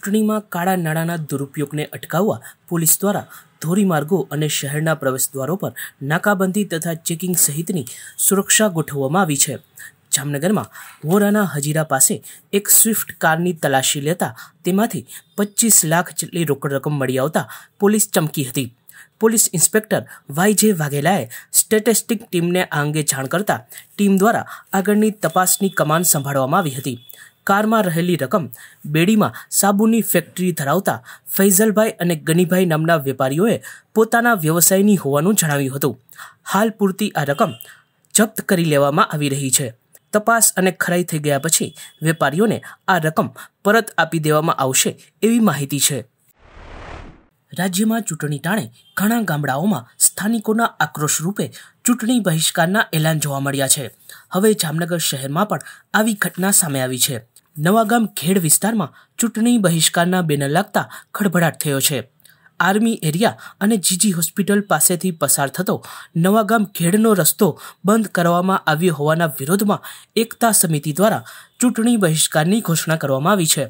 ચૂંટણીમાં કાળા નાણાંના દુરુપયોગને અટકાવવા પોલીસ દ્વારા ધોરીમાર્ગો અને શહેરના પ્રવેશદ્વારો પર નાકાબંધી તથા ચેકિંગ સહિતની સુરક્ષા ગોઠવવામાં આવી છે જામનગરમાં વોરાના હજીરા પાસે એક સ્વિફ્ટ કારની તલાશી લેતા તેમાંથી પચીસ લાખ જેટલી રોકડ રકમ મળી આવતા પોલીસ ચમકી હતી પોલીસ ઇન્સ્પેક્ટર વાય જે વાઘેલાએ સ્ટેટિસ્ટિક ટીમને આ અંગે જાણ કરતા ટીમ દ્વારા આગળની તપાસની કમાન સંભાળવામાં આવી હતી કારમાં રહેલી રકમ બેડીમાં સાબુની ફેક્ટરી ધરાવતા ફૈઝલભાઈ અને ગનીભાઈ નામના વેપારીઓએ પોતાના વ્યવસાયની હોવાનું જણાવ્યું હતું હાલ પૂરતી આ રકમ જપ્ત કરી લેવામાં આવી રહી છે તપાસ અને ખરાઈ થઈ ગયા પછી વેપારીઓને આ રકમ પરત આપી દેવામાં આવશે એવી માહિતી છે રાજ્યમાં ચૂંટણી ટાણે ઘણા ગામડાઓમાં સ્થાનિકોના આક્રોશ રૂપે ચૂંટણી બહિષ્કારના એલાન જોવા મળ્યા છે હવે જામનગર શહેરમાં પણ આવી ઘટના સામે આવી છે નવાગામ ખેડ વિસ્તારમાં ચૂંટણી બહિષ્કારના બેનર લાગતા ખળભળાટ થયો છે આર્મી એરિયા અને જીજી હોસ્પિટલ પાસેથી પસાર થતો નવાગામ ખેડનો રસ્તો બંધ કરવામાં આવ્યો હોવાના વિરોધમાં એકતા સમિતિ દ્વારા ચૂંટણી બહિષ્કારની ઘોષણા કરવામાં આવી છે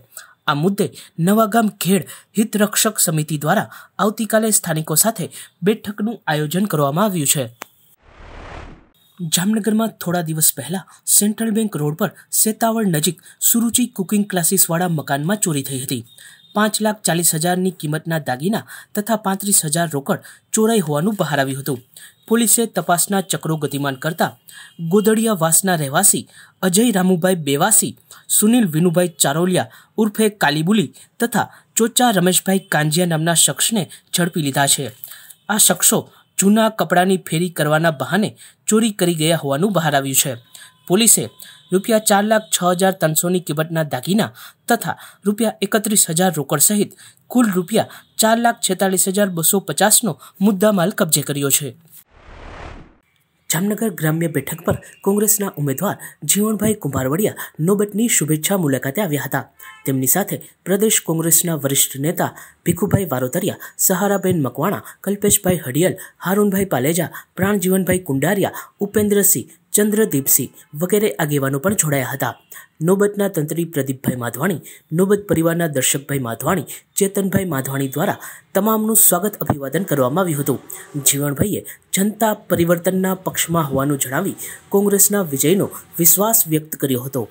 આ મુદ્દે નવાગામ ખેડ હિતરક્ષક સમિતિ દ્વારા આવતીકાલે સ્થાનિકો સાથે બેઠકનું આયોજન કરવામાં આવ્યું છે જામનગરમાં થોડા દિવસ પહેલા સેન્ટ્રલ બેંક રોડ પર સેતાવળ નજીક સુરુચિ કુકિંગ ક્લાસીસવાળા મકાનમાં ચોરી થઈ હતી પાંચ લાખ ચાલીસ હજારની કિંમતના દાગીના તથા પાંત્રીસ હજાર રોકડ ચોરાઈ હોવાનું બહાર આવ્યું હતું પોલીસે તપાસના ચક્રો ગતિમાન કરતા ગોદડિયા વાસના રહેવાસી અજય રામુભાઈ બેવાસી સુનિલ વિનુભાઈ ચારોલિયા ઉર્ફે કાલીબુલી તથા ચોચા રમેશભાઈ કાંજિયા નામના શખ્સને ઝડપી લીધા છે આ શખ્સો જૂના કપડાની ફેરી કરવાના બહાને ચોરી કરી ગયા હોવાનું બહાર આવ્યું છે પોલીસે રૂપિયા ચાર લાખ છ હજાર ત્રણસોની કિંમતના દાગીના તથા રૂપિયા એકત્રીસ હજાર રોકડ સહિત કુલ રૂપિયા ચાર લાખ છેતાલીસ હજાર બસો પચાસનો મુદ્દામાલ કબજે કર્યો છે જામનગર ગ્રામ્ય બેઠક પર કોંગ્રેસના ઉમેદવાર જીવણભાઈ કુંભારવડિયા નોબતની શુભેચ્છા મુલાકાતે આવ્યા હતા તેમની સાથે પ્રદેશ કોંગ્રેસના વરિષ્ઠ નેતા ભીખુભાઈ વારોતરિયા સહારાબેન મકવાણા કલ્પેશભાઈ હડિયલ હારૂનભાઈ પાલેજા પ્રાણજીવનભાઈ કુંડારિયા ઉપેન્દ્રસિંહ ચંદ્રદીપસિંહ વગેરે આગેવાનો પણ જોડાયા હતા નોબતના તંત્રી પ્રદીપભાઈ માધવાણી નોબત પરિવારના દર્શકભાઈ માધવાણી ચેતનભાઈ માધવાણી દ્વારા તમામનું સ્વાગત અભિવાદન કરવામાં આવ્યું હતું જીવણભાઈએ જનતા પરિવર્તનના પક્ષમાં હોવાનું જણાવી કોંગ્રેસના વિજયનો વિશ્વાસ વ્યક્ત કર્યો હતો